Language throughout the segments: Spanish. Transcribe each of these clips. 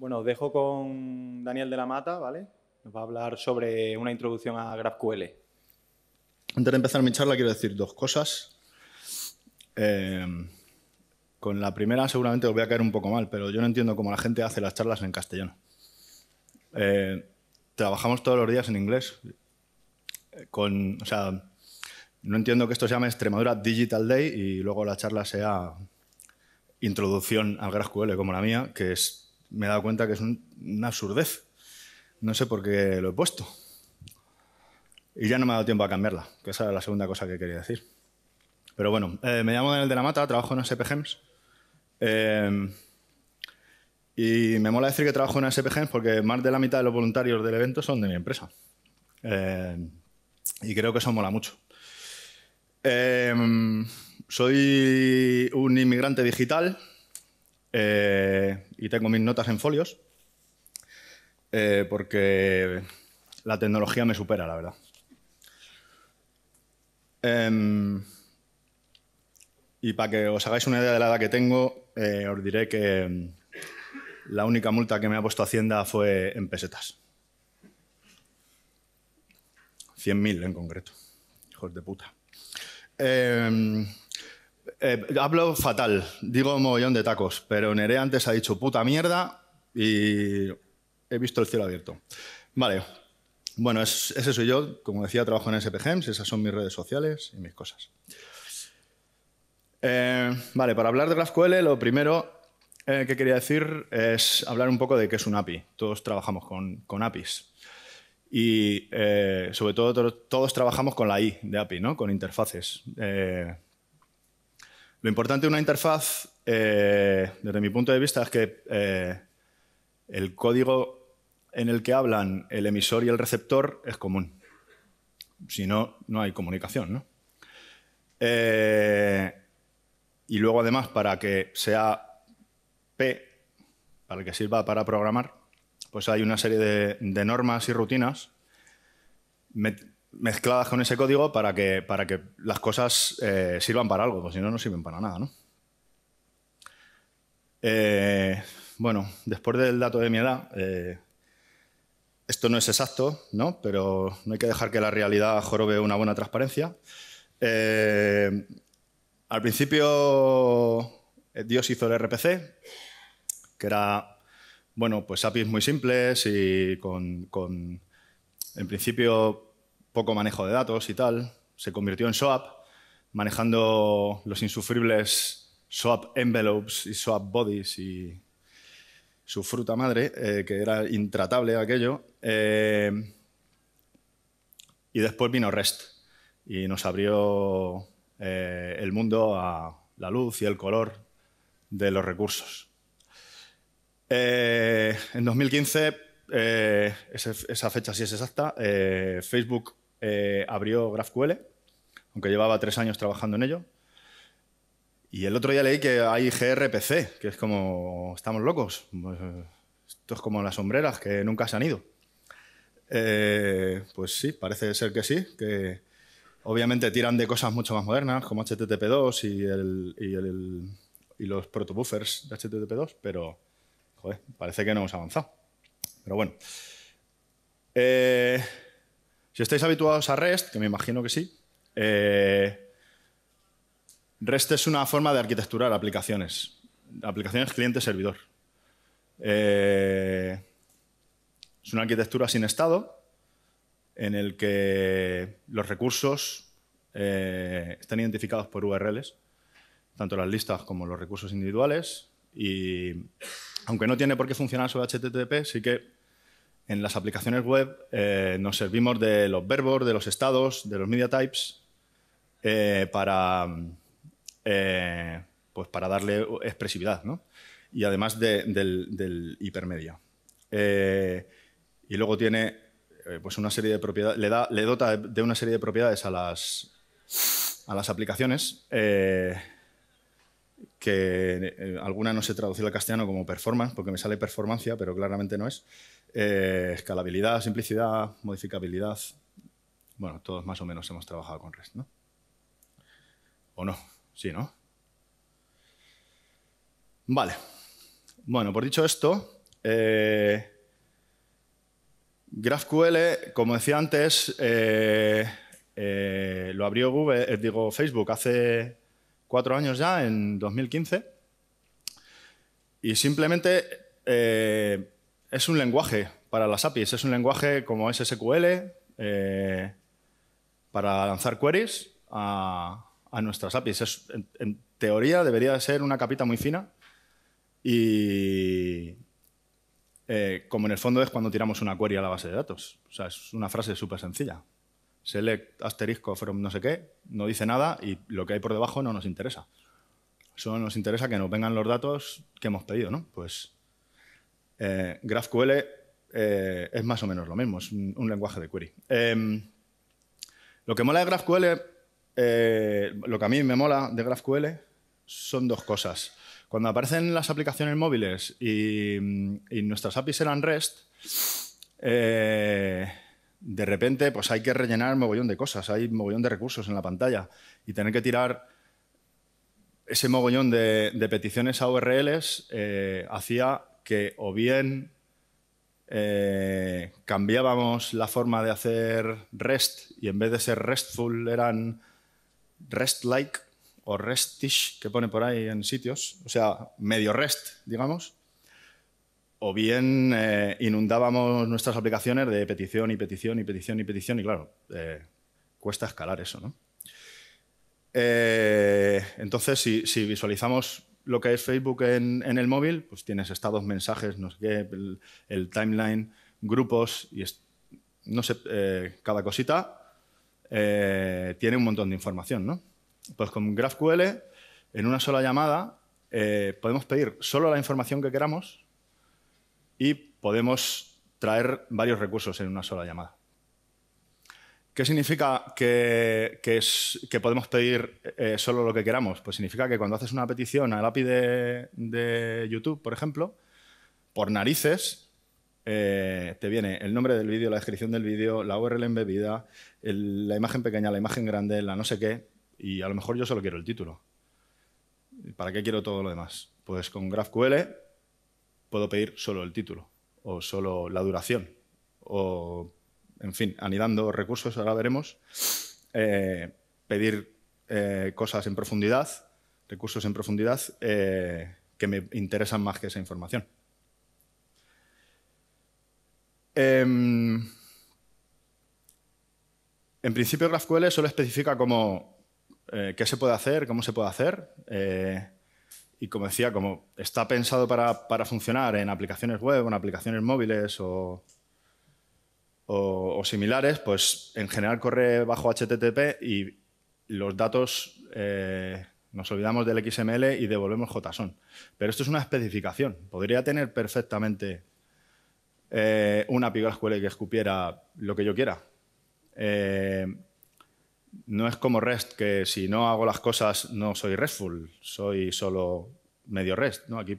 Bueno, os dejo con Daniel de la Mata, ¿vale? Nos va a hablar sobre una introducción a GraphQL. Antes de empezar mi charla quiero decir dos cosas. Eh, con la primera seguramente os voy a caer un poco mal, pero yo no entiendo cómo la gente hace las charlas en castellano. Eh, trabajamos todos los días en inglés. Eh, con, o sea, no entiendo que esto se llame Extremadura Digital Day y luego la charla sea introducción al GraphQL como la mía, que es me he dado cuenta que es una absurdez. No sé por qué lo he puesto. Y ya no me ha dado tiempo a cambiarla, que esa era la segunda cosa que quería decir. Pero bueno, eh, me llamo Daniel de la Mata, trabajo en SPGEMS. Eh, y me mola decir que trabajo en SPGEMS porque más de la mitad de los voluntarios del evento son de mi empresa. Eh, y creo que eso mola mucho. Eh, soy un inmigrante digital, eh, y tengo mis notas en folios, eh, porque la tecnología me supera, la verdad. Em, y para que os hagáis una idea de la edad que tengo, eh, os diré que em, la única multa que me ha puesto Hacienda fue en pesetas. 100.000 en concreto. Hijos de puta. Em, eh, hablo fatal, digo mogollón de tacos, pero Nerea antes ha dicho puta mierda y he visto el cielo abierto. Vale, bueno, es, ese soy yo. Como decía, trabajo en SPGEMS, e esas son mis redes sociales y mis cosas. Eh, vale, para hablar de GraphQL, lo primero eh, que quería decir es hablar un poco de qué es un API. Todos trabajamos con, APIs. Y sobre todo, todos trabajamos con la I de API, ¿no? con interfaces. Lo importante de una interfaz, eh, desde mi punto de vista, es que eh, el código en el que hablan el emisor y el receptor es común. Si no, no hay comunicación. Eh, y luego, además, para que sea P, para que sirva para programar, pues hay una serie de normas y rutinas mezcladas con ese código para que, para que las cosas eh, sirvan para algo, porque si no, no sirven para nada. ¿no? Eh, bueno, después del dato de mi edad, eh, esto no es exacto, ¿no? pero no hay que dejar que la realidad jorobe una buena transparencia. al principio, Dios hizo el RPC, que era, bueno, pues APIs muy simples y con en principio, poco manejo de datos y tal, se convirtió en SOAP, manejando los insufribles SOAP envelopes y SOAP bodies y su fruta madre, eh, que era intratable aquello. Eh, y después vino REST y nos abrió eh, el mundo a la luz y el color de los recursos. en 2015, esa fecha sí es exacta, Facebook eh, abrió GraphQL, aunque llevaba tres años trabajando en ello. Y el otro día leí que hay gRPC, que es como, estamos locos. Pues, eh, esto es como las sombreras que nunca se han ido. Eh, pues sí, parece ser que sí, que obviamente tiran de cosas mucho más modernas, como HTTP2 y, el, los protobuffers de HTTP2, pero joder, parece que no hemos avanzado. Pero bueno. Eh, si estáis habituados a REST, que me imagino que sí, eh, REST es una forma de arquitecturar aplicaciones, aplicaciones cliente-servidor. Eh, es una arquitectura sin estado en el que los recursos eh, están identificados por URLs, tanto las listas como los recursos individuales, y aunque no tiene por qué funcionar sobre HTTP, sí que en las aplicaciones web eh, nos servimos de los verbos, de los estados, de los media types eh, para, eh, pues para darle expresividad y además del, hipermedia. y luego tiene pues una serie de propiedades, le, dota de una serie de propiedades a las, a las aplicaciones que alguna no se traduce al castellano como performance, porque me sale performance, pero claramente no es. Eh, escalabilidad, simplicidad, modificabilidad. Bueno, todos más o menos hemos trabajado con REST, ¿no? ¿O no? Sí, ¿no? Vale. Bueno, por dicho esto, eh, GraphQL, como decía antes, eh, lo abrió Google, digo, Facebook hace cuatro años ya, en 2015, y simplemente es un lenguaje para las APIs, es un lenguaje como SQL eh, para lanzar queries a, nuestras APIs. en, teoría debería ser una capita muy fina y eh, como en el fondo es cuando tiramos una query a la base de datos. O sea, es una frase súper sencilla. Select asterisco from no sé qué, no dice nada y lo que hay por debajo no nos interesa. Solo nos interesa que nos vengan los datos que hemos pedido, ¿no? Pues eh, GraphQL eh, es más o menos lo mismo, es un, lenguaje de query. Em, lo que mola de GraphQL, eh, lo que a mí me mola de GraphQL son dos cosas. Cuando aparecen las aplicaciones móviles y, nuestras APIs eran REST, de repente pues hay que rellenar mogollón de cosas, hay mogollón de recursos en la pantalla y tener que tirar ese mogollón de, peticiones a URLs hacia... hacía que o bien eh, cambiábamos la forma de hacer REST y en vez de ser RESTful eran REST-like o RESTish que pone por ahí en sitios, o sea, medio REST, digamos. O bien eh, inundábamos nuestras aplicaciones de petición y petición y petición y petición y claro, eh, cuesta escalar eso, ¿no? entonces, si visualizamos lo que es Facebook en, el móvil, pues tienes estados, mensajes, no sé qué, el, timeline, grupos y no sé, eh, cada cosita eh, tiene un montón de información, ¿no? Pues con GraphQL, en una sola llamada, eh, podemos pedir solo la información que queramos y podemos traer varios recursos en una sola llamada. ¿Qué significa que, podemos pedir eh, solo lo que queramos? Pues significa que cuando haces una petición al API de, YouTube, por ejemplo, por narices, eh, te viene el nombre del vídeo, la descripción del vídeo, la URL embebida, la imagen pequeña, la imagen grande, la no sé qué, y a lo mejor yo solo quiero el título. ¿Para qué quiero todo lo demás? Pues con GraphQL puedo pedir solo el título, o solo la duración, o en fin, anidando recursos, ahora veremos, eh, pedir eh, cosas en profundidad, recursos en profundidad, eh, que me interesan más que esa información. Em, en principio, GraphQL solo especifica cómo, qué se puede hacer, cómo se puede hacer y como decía, como está pensado para, para, funcionar en aplicaciones web, en aplicaciones móviles o o, similares, pues en general corre bajo HTTP y los datos eh, nos olvidamos del XML y devolvemos JSON. Pero esto es una especificación. Podría tener perfectamente eh, una API SQL que escupiera lo que yo quiera. Eh, no es como REST, que si no hago las cosas no soy RESTful, soy solo medio REST. ¿no? Aquí,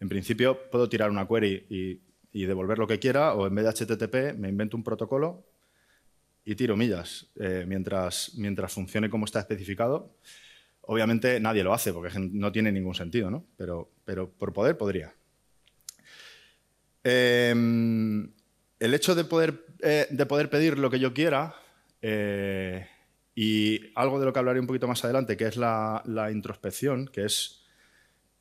en principio, puedo tirar una query y y devolver lo que quiera, o en vez de HTTP me invento un protocolo y tiro millas eh, mientras, mientras funcione como está especificado. Obviamente nadie lo hace porque no tiene ningún sentido, pero, pero por poder podría. Em, el hecho de poder, eh, de poder pedir lo que yo quiera eh, y algo de lo que hablaré un poquito más adelante, que es la, introspección, que es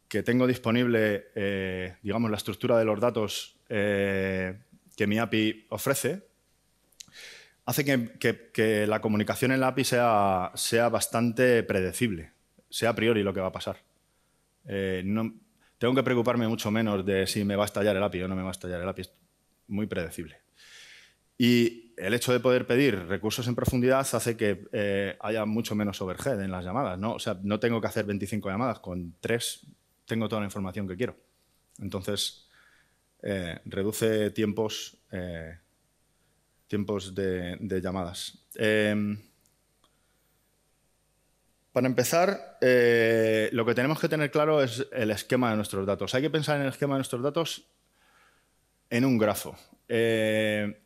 que tengo disponible, digamos, la estructura de los datos eh, que mi API ofrece, hace que, la comunicación en la API sea, sea bastante predecible, sea a priori lo que va a pasar. Eh, no, tengo que preocuparme mucho menos de si me va a estallar el API o no me va a estallar el API, es muy predecible. Y el hecho de poder pedir recursos en profundidad hace que eh, haya mucho menos overhead en las llamadas. ¿no? O sea, no tengo que hacer 25 llamadas, con tres tengo toda la información que quiero. Entonces, eh, reduce tiempos, eh, tiempos de, llamadas. Em, para empezar, eh, lo que tenemos que tener claro es el esquema de nuestros datos. Hay que pensar en el esquema de nuestros datos en un grafo.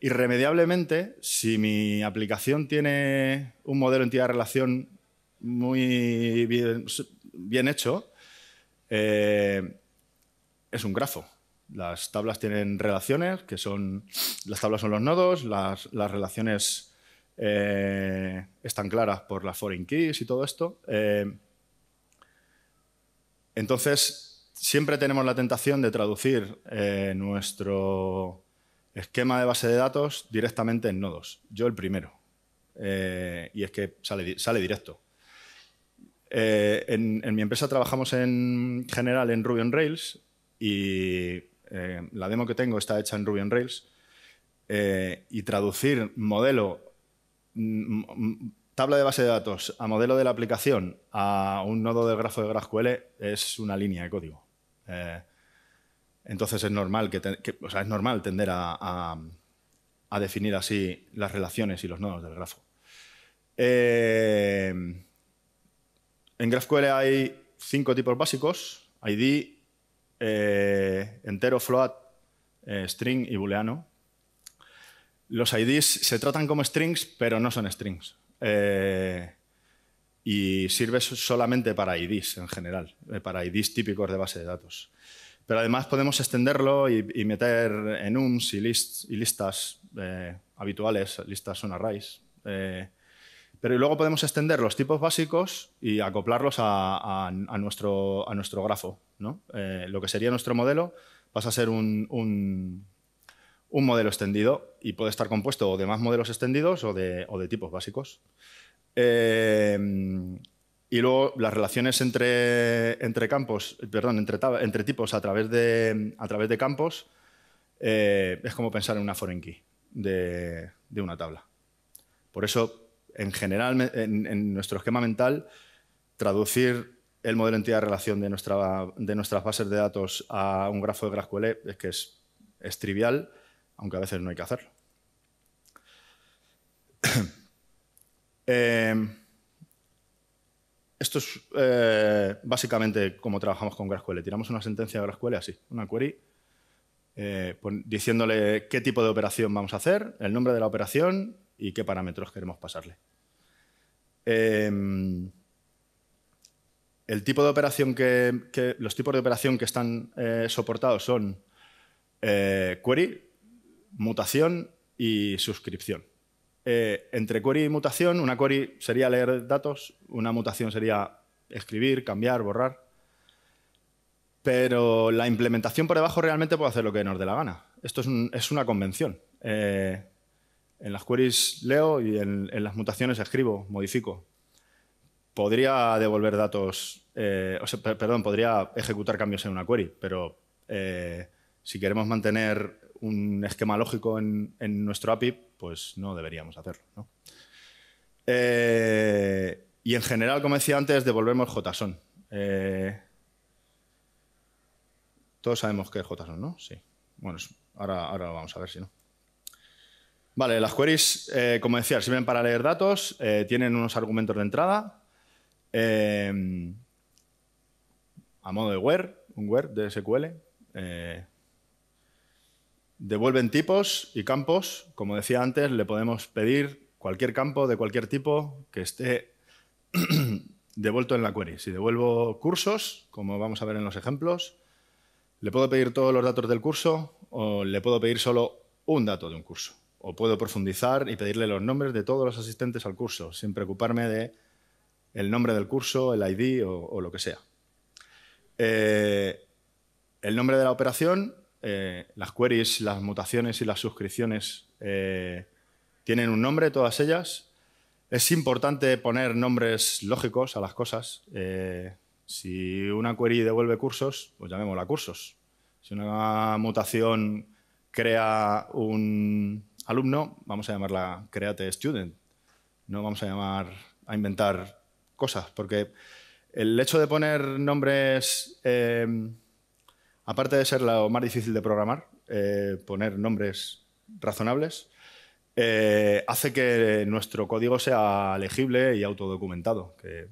irremediablemente, si mi aplicación tiene un modelo entidad-relación muy bien hecho, es un grafo. Las tablas tienen relaciones, que son, las tablas son los nodos, las, relaciones eh, están claras por las foreign keys y todo esto. Eh, entonces, siempre tenemos la tentación de traducir eh, nuestro esquema de base de datos directamente en nodos. Yo el primero. y es que sale, directo. en, en, mi empresa trabajamos en general en Ruby on Rails y eh, la demo que tengo está hecha en Ruby on Rails eh, y traducir modelo, mm, mm, tabla de base de datos a modelo de la aplicación a un nodo del grafo de GraphQL es una línea de código. Eh, entonces es normal, que, es normal tender a, a, definir así las relaciones y los nodos del grafo. en GraphQL hay cinco tipos básicos, ID, eh, entero, float, eh, string y booleano. Los IDs se tratan como strings, pero no son strings. Eh, y sirve solamente para IDs en general, para IDs típicos de base de datos. Pero además podemos extenderlo y, meter enums y, y listas habituales, listas son arrays. Pero luego podemos extender los tipos básicos y acoplarlos a, nuestro, grafo. Eh, lo que sería nuestro modelo pasa a ser un, modelo extendido y puede estar compuesto de más modelos extendidos o de, tipos básicos. Eh, y luego las relaciones entre, campos, perdón, entre, tipos a través de, campos eh, es como pensar en una foreign key de, de una tabla. Por eso en general, en, nuestro esquema mental, traducir el modelo de entidad-relación de, nuestra, de nuestras bases de datos a un grafo de GraphQL es que es, trivial, aunque a veces no hay que hacerlo. Em, esto es eh, básicamente cómo trabajamos con GraphQL. Tiramos una sentencia de GraphQL así, una query, eh, diciéndole qué tipo de operación vamos a hacer, el nombre de la operación, y qué parámetros queremos pasarle. Em, los tipos de operación que están eh, soportados son eh, query, mutación y suscripción. Eh, entre query y mutación, una query sería leer datos, una mutación sería escribir, cambiar, borrar. Pero la implementación por debajo realmente puede hacer lo que nos dé la gana. Esto es, una convención. En las queries leo y en, las mutaciones escribo, modifico. Podría devolver datos, eh, perdón, podría ejecutar cambios en una query, pero eh, si queremos mantener un esquema lógico en, nuestro API, pues no deberíamos hacerlo. Eh, y en general, como decía antes, devolvemos JSON. todos sabemos que es JSON, ¿no? Sí. Bueno, ahora, ahora vamos a ver si no. Vale, las queries, eh, como decía, sirven para leer datos, eh, tienen unos argumentos de entrada. Eh, a modo de where, un where de SQL. devuelven tipos y campos. Como decía antes, le podemos pedir cualquier campo de cualquier tipo que esté devuelto en la query. Si devuelvo cursos, como vamos a ver en los ejemplos, le puedo pedir todos los datos del curso o le puedo pedir solo un dato de un curso o puedo profundizar y pedirle los nombres de todos los asistentes al curso, sin preocuparme de el nombre del curso, el ID o, lo que sea. Eh, el nombre de la operación, eh, las queries, las mutaciones y las suscripciones eh, tienen un nombre, todas ellas. Es importante poner nombres lógicos a las cosas. si una query devuelve cursos, pues llamémosla cursos. Si una mutación crea un alumno, vamos a llamarla Create Student. No vamos a llamar a inventar cosas, porque el hecho de poner nombres, eh, aparte de ser lo más difícil de programar, eh, poner nombres razonables, eh, hace que nuestro código sea legible y autodocumentado, que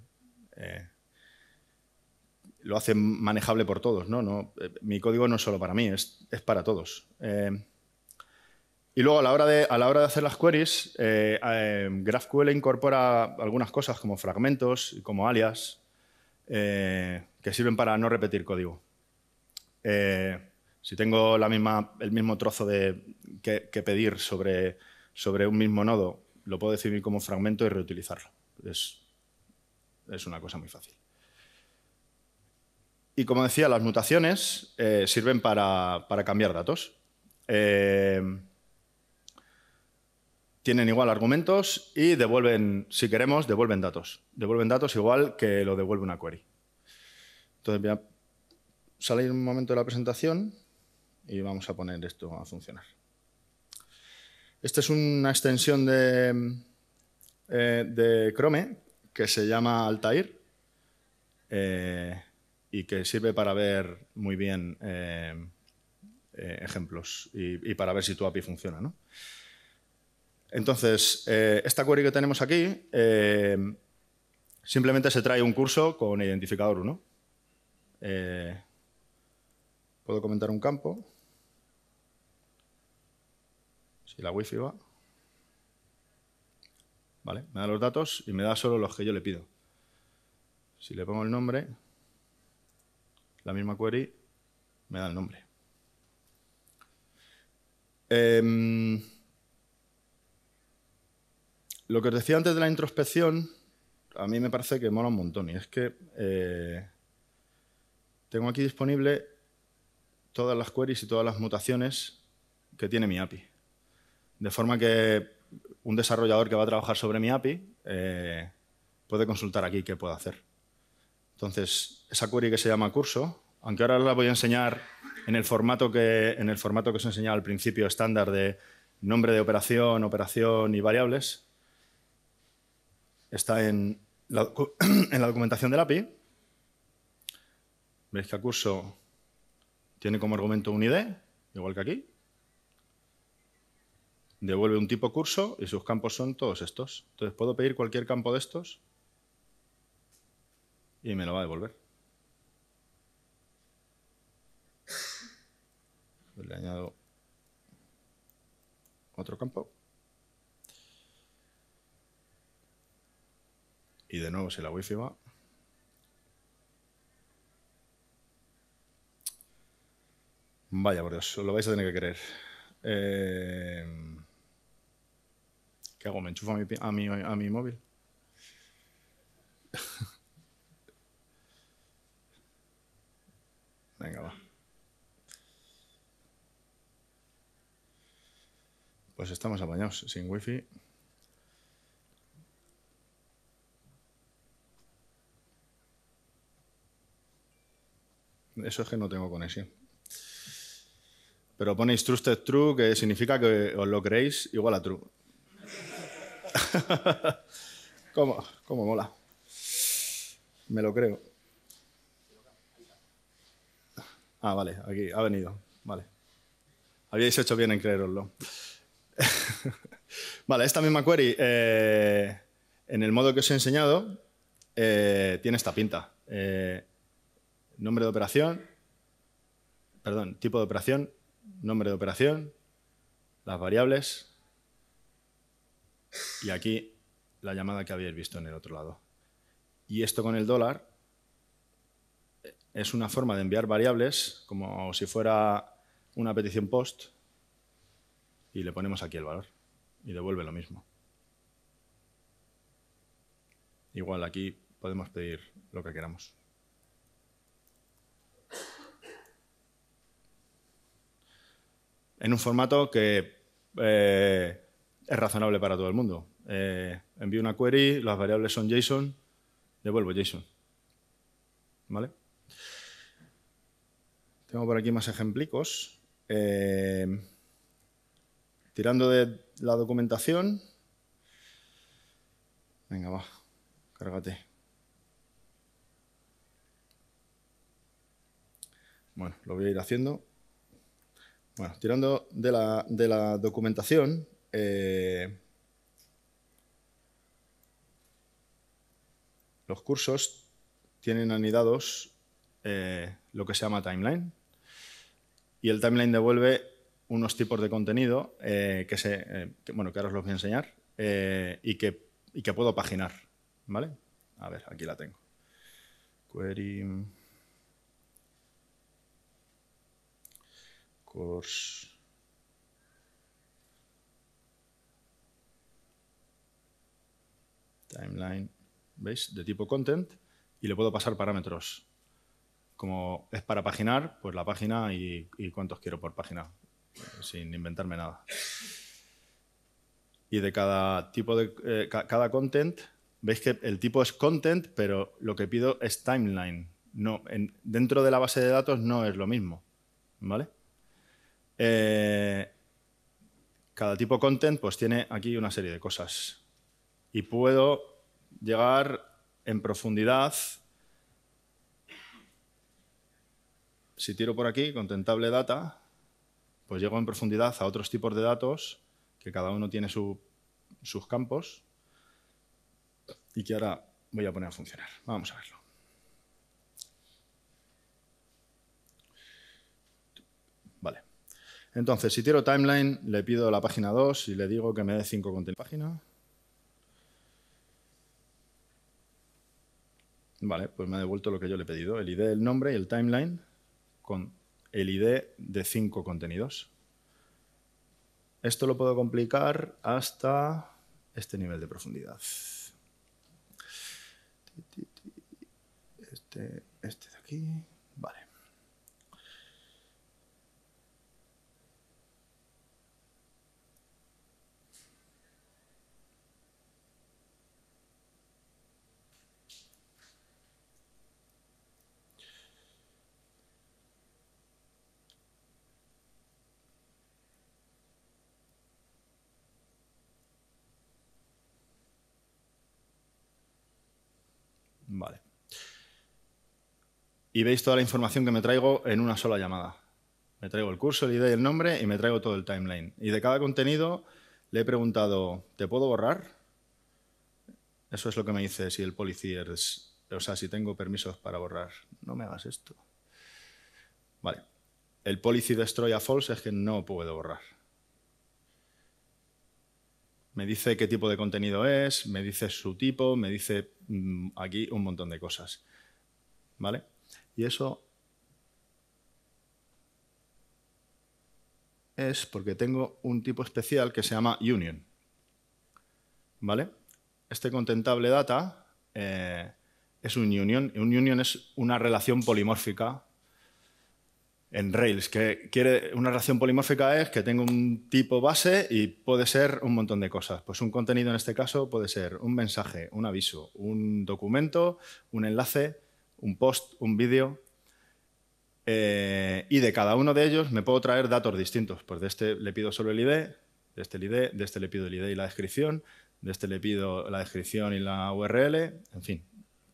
lo hace manejable por todos. ¿no? No, mi código no es solo para mí, es para todos. Y luego a la hora de, a la hora de hacer las queries, eh, eh, GraphQL incorpora algunas cosas como fragmentos y como alias eh, que sirven para no repetir código. si tengo la misma, el mismo trozo de, que, pedir sobre, sobre un mismo nodo, lo puedo definir como fragmento y reutilizarlo. Es, una cosa muy fácil. Y como decía, las mutaciones sirven para, para, cambiar datos tienen igual argumentos y devuelven, si queremos, devuelven datos. Devuelven datos igual que lo devuelve una query. Entonces voy a salir un momento de la presentación y vamos a poner esto a funcionar. Esta es una extensión de, eh, de Chrome que se llama Altair eh, y que sirve para ver muy bien eh, ejemplos y, para ver si tu API funciona. ¿no? Entonces, eh, esta query que tenemos aquí eh, simplemente se trae un curso con identificador 1. Eh, puedo comentar un campo. Si la wifi va. Vale, me da los datos y me da solo los que yo le pido. Si le pongo el nombre, la misma query me da el nombre. Eh, lo que os decía antes de la introspección, a mí me parece que mola un montón. Y es que eh, tengo aquí disponible todas las queries y todas las mutaciones que tiene mi API. De forma que un desarrollador que va a trabajar sobre mi API eh, puede consultar aquí qué puedo hacer. Entonces, esa query que se llama curso, aunque ahora la voy a enseñar en el formato que, en el formato que os enseñaba al principio estándar de nombre de operación, operación y variables, está en la, la documentación del API. Veis que el curso tiene como argumento un ID, igual que aquí. Devuelve un tipo curso y sus campos son todos estos. Entonces puedo pedir cualquier campo de estos y me lo va a devolver. Le añado otro campo. Y de nuevo, si la wifi va... Vaya, por Dios, lo vais a tener que creer. Eh, ¿Qué hago? ¿Me enchufo a mi, a mi, a mi móvil? Venga, va. Pues estamos apañados sin wifi. Eso es que no tengo conexión. Pero ponéis trusted true, que significa que os lo creéis igual a true. ¿Cómo? ¿Cómo mola? Me lo creo. Ah, vale, aquí ha venido. Vale. Habíais hecho bien en creeroslo. vale, esta misma query, eh, en el modo que os he enseñado, eh, tiene esta pinta. Eh, nombre de operación, perdón, tipo de operación, nombre de operación, las variables y aquí la llamada que habéis visto en el otro lado. Y esto con el dólar eh, es una forma de enviar variables como si fuera una petición post y le ponemos aquí el valor y devuelve lo mismo. Igual aquí podemos pedir lo que queramos. en un formato que eh, es razonable para todo el mundo. Eh, envío una query, las variables son JSON, devuelvo JSON. ¿Vale? Tengo por aquí más ejemplicos. Eh, tirando de la documentación. Venga, va, cárgate. Bueno, lo voy a ir haciendo. Bueno, tirando de la, documentación, eh, los cursos tienen anidados eh, lo que se llama timeline y el timeline devuelve unos tipos de contenido eh, que, se, bueno, que ahora os los voy a enseñar y, que, que puedo paginar. ¿vale? A ver, aquí la tengo. Query... timeline, ¿veis? De tipo content y le puedo pasar parámetros. Como es para paginar, pues la página y, cuántos quiero por página, sin inventarme nada. Y de cada tipo de eh, cada content, veis que el tipo es content, pero lo que pido es timeline. No, dentro de la base de datos no es lo mismo, ¿vale? Eh, cada tipo content pues tiene aquí una serie de cosas. Y puedo llegar en profundidad. Si tiro por aquí, contentable data, pues llego en profundidad a otros tipos de datos que cada uno tiene sus campos y que ahora voy a poner a funcionar. Vamos a verlo. Entonces, si quiero timeline, le pido la página 2 y le digo que me dé 5 contenidos. Página. Vale, pues me ha devuelto lo que yo le he pedido, el ID del nombre y el timeline con el ID de 5 contenidos. Esto lo puedo complicar hasta este nivel de profundidad. Este, este de aquí. y veis toda la información que me traigo en una sola llamada. Me traigo el curso, el ID, e el nombre y me traigo todo el timeline. Y de cada contenido le he preguntado, ¿te puedo borrar? Eso es lo que me dice si el policía es, o sea, si tengo permisos para borrar. No me hagas esto. Vale. El policy destroy a false es que no puedo borrar. Me dice qué tipo de contenido es, me dice su tipo, me dice mm, aquí un montón de cosas. ¿Vale? Y eso es porque tengo un tipo especial que se llama union. ¿Vale? Este contentable data eh, es un union. Un union es una relación polimórfica en Rails, que quiere una relación polimórfica es que tengo un tipo base y puede ser un montón de cosas. Pues un contenido en este caso puede ser un mensaje, un aviso, un documento, un enlace, un post, un vídeo, eh, y de cada uno de ellos me puedo traer datos distintos. Pues de este le pido solo el ID, de este el ID, de este le pido el ID y la descripción, de este le pido la descripción y la URL, en fin.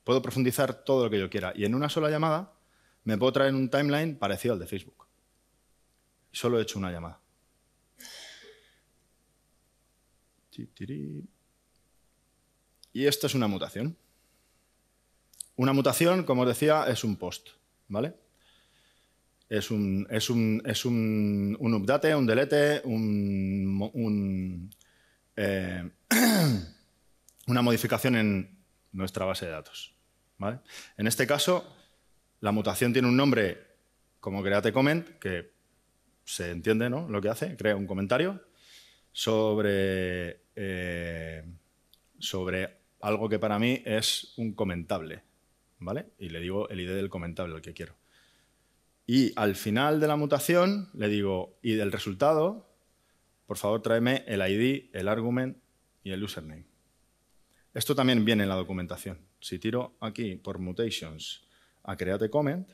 Puedo profundizar todo lo que yo quiera. Y en una sola llamada me puedo traer un timeline parecido al de Facebook. Solo he hecho una llamada. Y esto es una mutación. Una mutación, como os decía, es un post, ¿vale? Es un, es un, es un, un update, un delete, un, eh, una modificación en nuestra base de datos. En este caso, la mutación tiene un nombre como Create Comment, que se entiende ¿no? lo que hace, crea un comentario sobre, eh, sobre algo que para mí es un comentable. ¿vale? Y le digo el ID del comentable, el que quiero. Y al final de la mutación le digo, y del resultado, por favor tráeme el ID, el argument y el username. Esto también viene en la documentación. Si tiro aquí por mutations a create comment,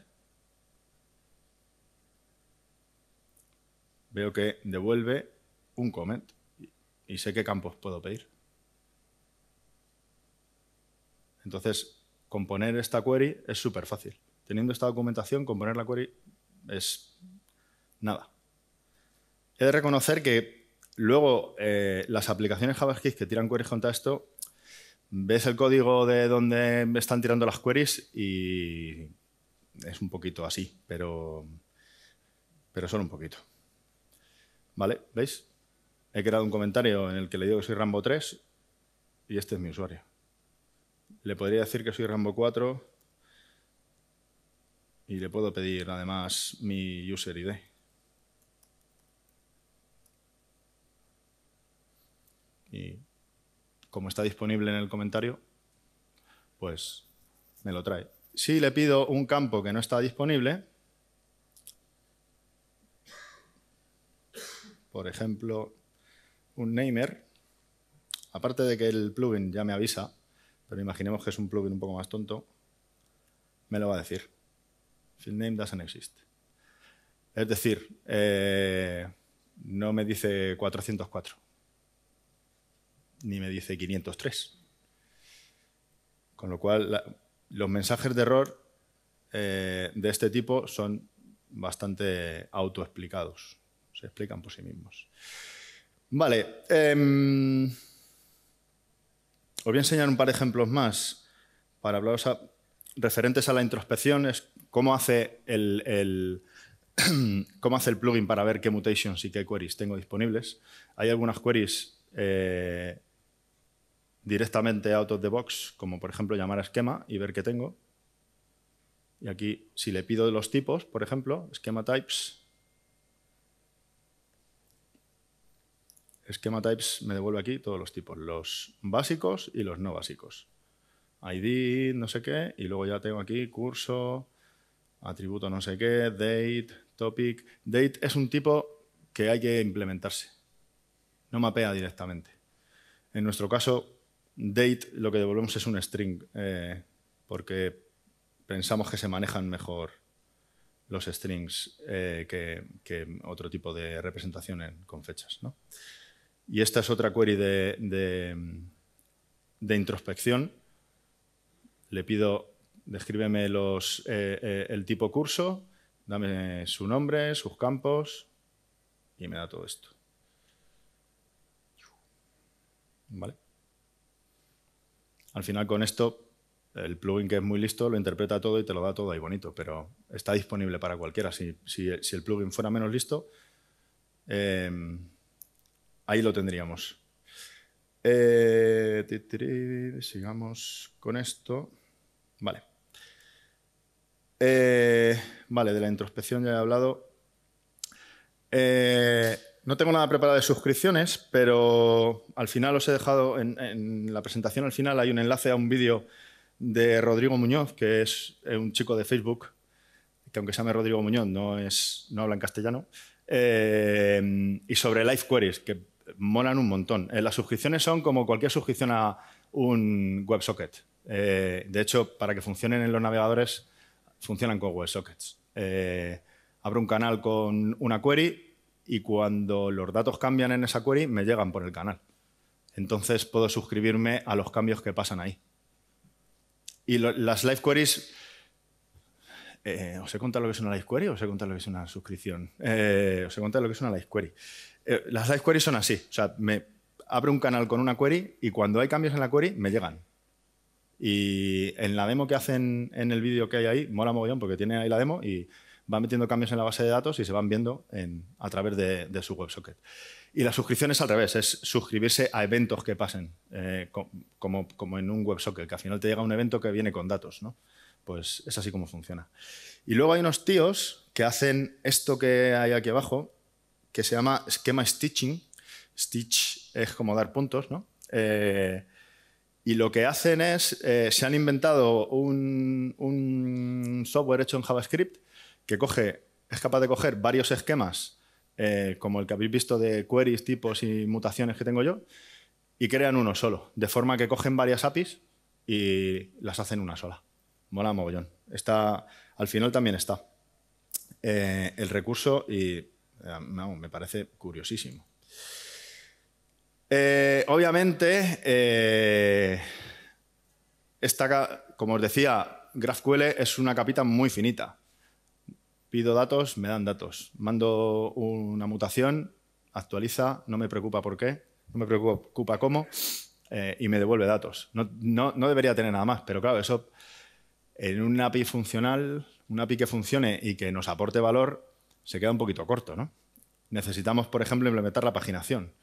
veo que devuelve un comment y sé qué campos puedo pedir. Entonces, componer esta query es súper fácil. Teniendo esta documentación, componer la query es nada. He de reconocer que luego eh, las aplicaciones JavaScript que tiran queries contra esto, ves el código de donde están tirando las queries y es un poquito así, pero, pero solo un poquito. ¿Vale? ¿Veis? He creado un comentario en el que le digo que soy Rambo 3 y este es mi usuario. Le podría decir que soy Rambo 4 y le puedo pedir además mi user ID. Y como está disponible en el comentario, pues me lo trae. Si le pido un campo que no está disponible, por ejemplo, un namer, aparte de que el plugin ya me avisa pero imaginemos que es un plugin un poco más tonto, me lo va a decir. Field name doesn't exist. Es decir, eh, no me dice 404, ni me dice 503. Con lo cual, los mensajes de error eh, de este tipo son bastante autoexplicados, se explican por sí mismos. Vale. Em, os voy a enseñar un par de ejemplos más para hablaros referentes a la introspección, es cómo hace el, cómo hace el plugin para ver qué mutations y qué queries tengo disponibles. Hay algunas queries eh, directamente out of the box, como por ejemplo llamar a esquema y ver qué tengo. Y aquí, si le pido los tipos, por ejemplo, esquema types, Esquema types me devuelve aquí todos los tipos, los básicos y los no básicos. ID, no sé qué, y luego ya tengo aquí curso, atributo no sé qué, date, topic. Date es un tipo que hay que implementarse. No mapea directamente. En nuestro caso, date lo que devolvemos es un string, eh, porque pensamos que se manejan mejor los strings eh, que, otro tipo de representación con fechas. Y esta es otra query de, introspección. Le pido, descríbeme los, eh, eh, el tipo curso, dame su nombre, sus campos y me da todo esto. ¿Vale? Al final con esto el plugin que es muy listo lo interpreta todo y te lo da todo ahí bonito, pero está disponible para cualquiera. Si, si, el plugin fuera menos listo, eh, Ahí lo tendríamos. Eh, sigamos con esto. Vale. Eh, vale, de la introspección ya he hablado. Eh, no tengo nada preparado de suscripciones, pero al final os he dejado en, la presentación, al final hay un enlace a un vídeo de Rodrigo Muñoz, que es un chico de Facebook, que aunque se llame Rodrigo Muñoz, no, es, no habla en castellano, y sobre Life Queries, que molan un montón. Eh, las suscripciones son como cualquier suscripción a un WebSocket. Eh, de hecho, para que funcionen en los navegadores, funcionan con WebSockets. Eh, abro un canal con una query y cuando los datos cambian en esa query, me llegan por el canal. Entonces puedo suscribirme a los cambios que pasan ahí. Y las live queries eh, os he contado lo que es una live query o os he contado lo que es una suscripción. Eh, os he contado lo que es una live query. Eh, las live queries son así. O sea, me abro un canal con una query y cuando hay cambios en la query, me llegan. Y en la demo que hacen en el vídeo que hay ahí, mola mogollón porque tiene ahí la demo y van metiendo cambios en la base de datos y se van viendo a través de, su WebSocket. Y la suscripción es al revés, es suscribirse a eventos que pasen, como, como en un WebSocket, que al final te llega un evento que viene con datos. ¿no? Pues es así como funciona. Y luego hay unos tíos que hacen esto que hay aquí abajo, que se llama esquema stitching. Stitch es como dar puntos, ¿no? Eh, y lo que hacen es, eh, se han inventado un, software hecho en JavaScript que coge, es capaz de coger varios esquemas, eh, como el que habéis visto de queries, tipos y mutaciones que tengo yo, y crean uno solo, de forma que cogen varias APIs y las hacen una sola mola mogollón. Está, al final también está. Eh, el recurso y eh, me parece curiosísimo. Eh, obviamente, como os decía, GraphQL es una capita muy finita. Pido datos, me dan datos. Mando una mutación, actualiza, no me preocupa por qué, no me preocupa cómo, y me devuelve datos. no debería tener nada más, pero claro, eso en un API funcional, un API que funcione y que nos aporte valor, se queda un poquito corto. ¿no? Necesitamos, por ejemplo, implementar la paginación.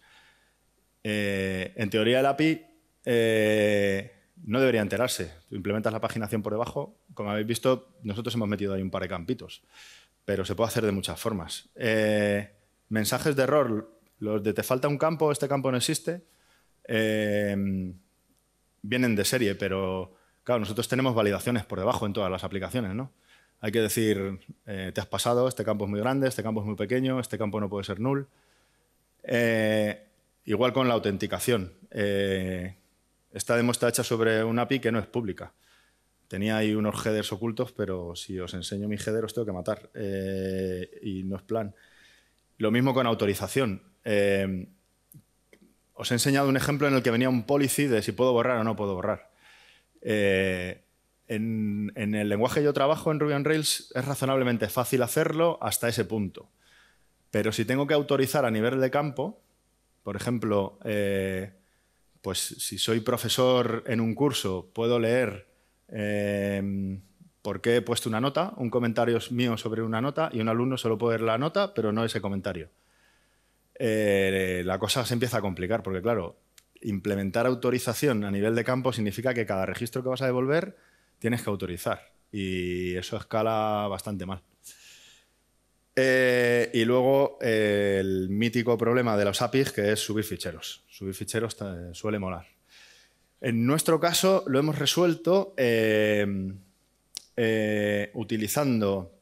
Eh, en teoría, el API eh, no debería enterarse. Tú implementas la paginación por debajo. Como habéis visto, nosotros hemos metido ahí un par de campitos, pero se puede hacer de muchas formas. Eh, mensajes de error, los de te falta un campo, este campo no existe, vienen de serie, pero Claro, nosotros tenemos validaciones por debajo en todas las aplicaciones, ¿no? Hay que decir, eh, te has pasado, este campo es muy grande, este campo es muy pequeño, este campo no puede ser null. Eh, igual con la autenticación. Eh, esta demo hecha sobre una API que no es pública. Tenía ahí unos headers ocultos, pero si os enseño mi header os tengo que matar. y no es plan. Lo mismo con autorización. os he enseñado un ejemplo en el que venía un policy de si puedo borrar o no puedo borrar. Eh, en, el lenguaje que yo trabajo en Ruby on Rails es razonablemente fácil hacerlo hasta ese punto. Pero si tengo que autorizar a nivel de campo, por ejemplo, eh, pues si soy profesor en un curso, puedo leer eh, por qué he puesto una nota, un comentario mío sobre una nota y un alumno solo puede leer la nota, pero no ese comentario. la cosa se empieza a complicar porque, claro, implementar autorización a nivel de campo significa que cada registro que vas a devolver tienes que autorizar y eso escala bastante mal. Eh, y luego eh, el mítico problema de los APIs que es subir ficheros. Subir ficheros suele molar. En nuestro caso lo hemos resuelto eh, utilizando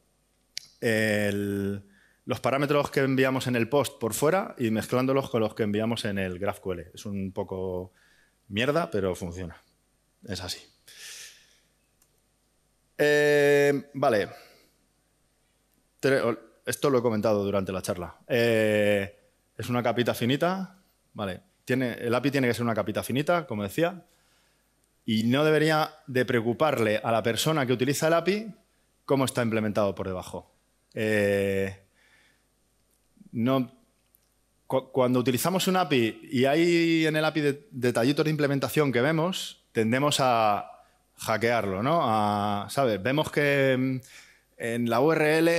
el, los parámetros que enviamos en el post por fuera y mezclándolos con los que enviamos en el GraphQL. Es un poco mierda, pero funciona. Es así. Eh, vale. Esto lo he comentado durante la charla. Eh, es una capita finita. Vale. Tiene, el API tiene que ser una capita finita, como decía. Y no debería de preocuparle a la persona que utiliza el API cómo está implementado por debajo. Eh, no, cuando utilizamos un API y hay en el API de, detallitos de implementación que vemos, tendemos a hackearlo, ¿no? ¿Sabes? Vemos que mm, en la URL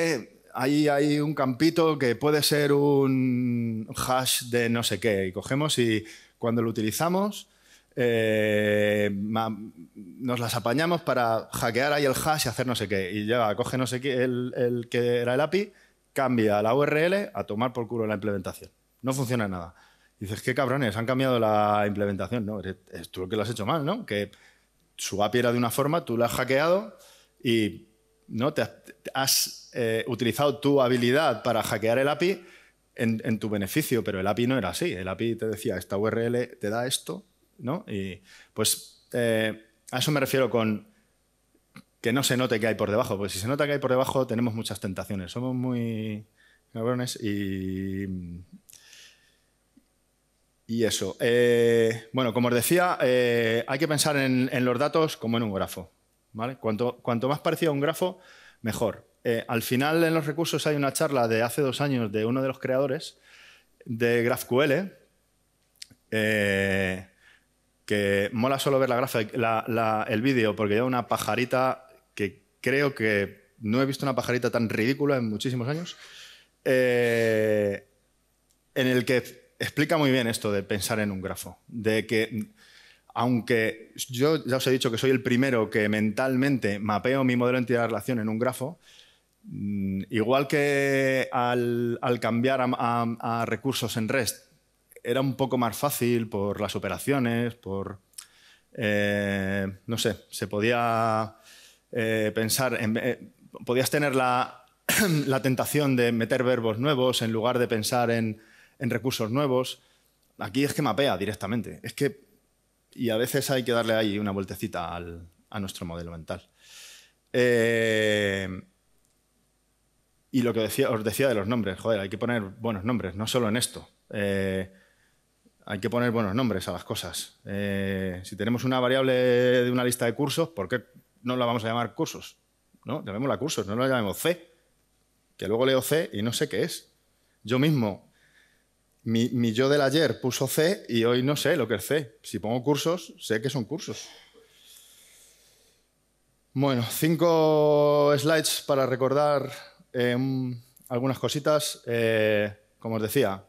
ahí hay un campito que puede ser un hash de no sé qué. Y cogemos y cuando lo utilizamos, eh, nos las apañamos para hackear ahí el hash y hacer no sé qué. Y ya coge no sé qué, el que era el API cambia la URL a tomar por culo la implementación. No funciona nada. dices, qué cabrones, han cambiado la implementación. No, es tú el que lo has hecho mal, ¿no? Que su API era de una forma, tú la has hackeado y ¿no? te has, eh, utilizado tu habilidad para hackear el API en, tu beneficio, pero el API no era así. El API te decía, esta URL te da esto, ¿no? Y pues eh, a eso me refiero con que no se note que hay por debajo, porque si se nota que hay por debajo tenemos muchas tentaciones, somos muy cabrones y... Y eso. Eh, bueno, como os decía, eh, hay que pensar en, los datos como en un grafo. ¿vale? Cuanto, cuanto más parecido a un grafo, mejor. Eh, al final en los recursos hay una charla de hace dos años de uno de los creadores de GraphQL, que mola solo ver la, el vídeo porque lleva una pajarita que creo que no he visto una pajarita tan ridícula en muchísimos años, eh, en el que explica muy bien esto de pensar en un grafo, de que aunque yo ya os he dicho que soy el primero que mentalmente mapeo mi modelo de entidad de relación en un grafo, mm, igual que al, cambiar a, recursos en REST era un poco más fácil por las operaciones, por... Eh, no sé, se podía eh, pensar, en, eh, podías tener la, tentación de meter verbos nuevos en lugar de pensar en, recursos nuevos. Aquí es que mapea directamente. Es que, y a veces hay que darle ahí una vueltecita a nuestro modelo mental. Eh, y lo que decía, os decía de los nombres, joder, hay que poner buenos nombres, no solo en esto. hay que poner buenos nombres a las cosas. si tenemos una variable de una lista de cursos, ¿por qué no la vamos a llamar cursos, ¿no? Llamémosla cursos, no la llamemos C, que luego leo C y no sé qué es. Yo mismo, mi, yo del ayer puso C y hoy no sé lo que es C. Si pongo cursos, sé que son cursos. Bueno, cinco slides para recordar em, algunas cositas. Eh, como os decía,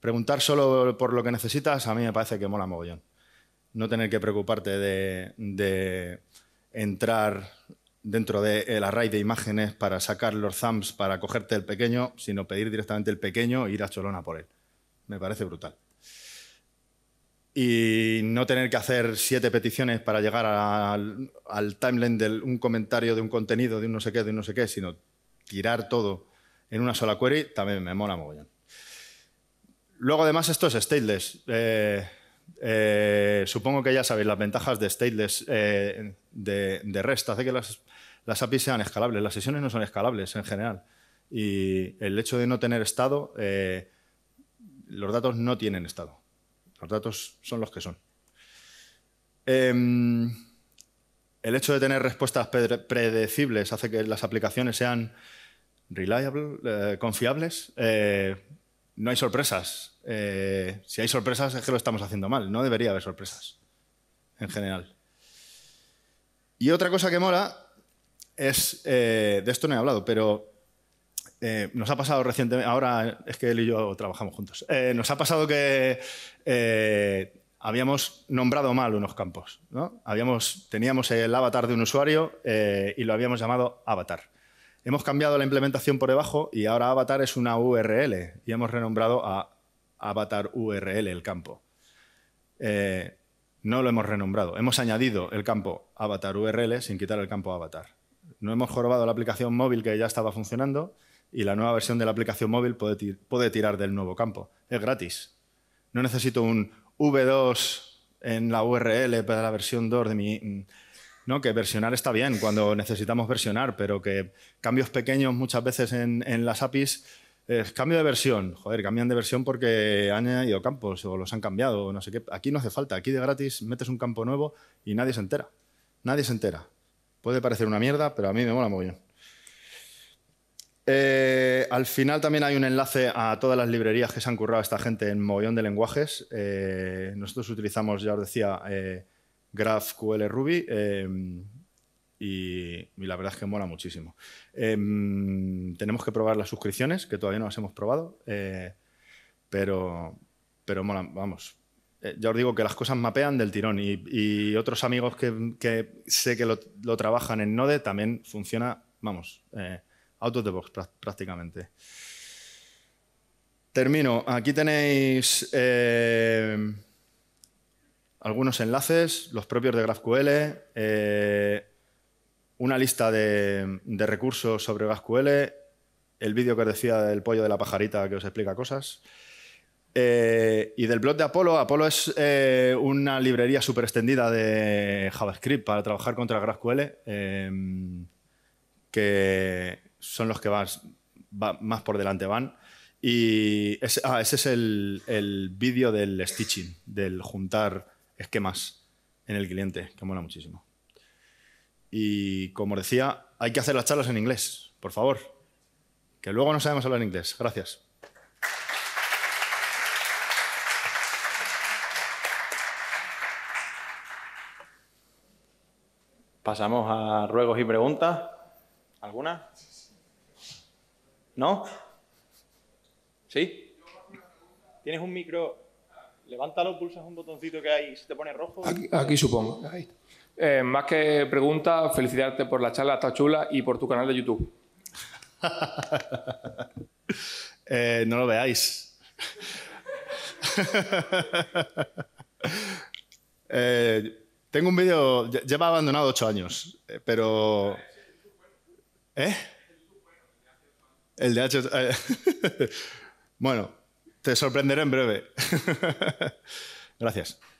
preguntar solo por lo que necesitas a mí me parece que mola mogollón. No tener que preocuparte de entrar dentro del eh, array de imágenes para sacar los thumbs, para cogerte el pequeño, sino pedir directamente el pequeño e ir a Cholona por él. Me parece brutal. Y no tener que hacer siete peticiones para llegar al, timeline de un comentario, de un contenido, de un no sé qué, de un no sé qué, sino tirar todo en una sola query, también me mola mogollón. Luego, además, esto es stateless. Eh, eh, supongo que ya sabéis las ventajas de stateless, eh, de, REST, hace que las, las, APIs sean escalables. Las sesiones no son escalables en general. Y el hecho de no tener estado, eh, los datos no tienen estado. Los datos son los que son. Em, el hecho de tener respuestas predecibles hace que las aplicaciones sean reliable, confiables no hay sorpresas. Eh, si hay sorpresas es que lo estamos haciendo mal. No debería haber sorpresas, en general. Y otra cosa que mola es, eh, de esto no he hablado, pero eh, nos ha pasado recientemente, ahora es que él y yo trabajamos juntos, nos ha pasado que habíamos nombrado mal unos campos. ¿no? Habíamos, teníamos el avatar de un usuario y lo habíamos llamado avatar. Hemos cambiado la implementación por debajo y ahora Avatar es una URL y hemos renombrado a Avatar URL el campo. Eh, no lo hemos renombrado. Hemos añadido el campo Avatar URL sin quitar el campo Avatar. No hemos jorobado la aplicación móvil que ya estaba funcionando y la nueva versión de la aplicación móvil puede, puede tirar del nuevo campo. Es gratis. No necesito un V2 en la URL para la versión 2 de mi que versionar está bien cuando necesitamos versionar, pero que cambios pequeños muchas veces en, las APIs eh, cambio de versión. Joder, cambian de versión porque han añadido campos o los han cambiado o no sé qué. Aquí no hace falta. Aquí de gratis metes un campo nuevo y nadie se entera. Nadie se entera. Puede parecer una mierda, pero a mí me mola muy eh, al final también hay un enlace a todas las librerías que se han currado esta gente en mogollón de lenguajes. Eh, nosotros utilizamos, ya os decía, GraphQL Ruby em, y, la verdad es que mola muchísimo. Em, tenemos que probar las suscripciones, que todavía no las hemos probado, eh, pero, pero mola, vamos. Eh, ya os digo que las cosas mapean del tirón y, otros amigos que, sé que lo, lo, trabajan en Node también funciona, vamos, eh, out of the box prácticamente. Termino. Aquí tenéis... Em, algunos enlaces, los propios de GraphQL, eh, una lista de, recursos sobre GraphQL, el vídeo que os decía del pollo de la pajarita que os explica cosas. Eh, y del blog de Apolo. Apolo es eh, una librería súper extendida de JavaScript para trabajar contra GraphQL, que son los que más, más por delante van. Y ah, ese, es el, el vídeo del stitching, del juntar esquemas en el cliente, que mola muchísimo. Y como decía, hay que hacer las charlas en inglés, por favor. Que luego no sabemos hablar inglés. Gracias. Pasamos a ruegos y preguntas. ¿Alguna? ¿No? ¿Sí? ¿Tienes un micro? Levántalo, pulsas un botoncito que hay y se te pone rojo. Aquí, supongo. Eh, más que preguntas, felicidades por la charla, está chula, y por tu canal de YouTube. Eh, no lo veáis. Eh, tengo un vídeo, lleva abandonado ocho años, pero... ¿Eh? El de H... bueno, te sorprenderé en breve. Gracias.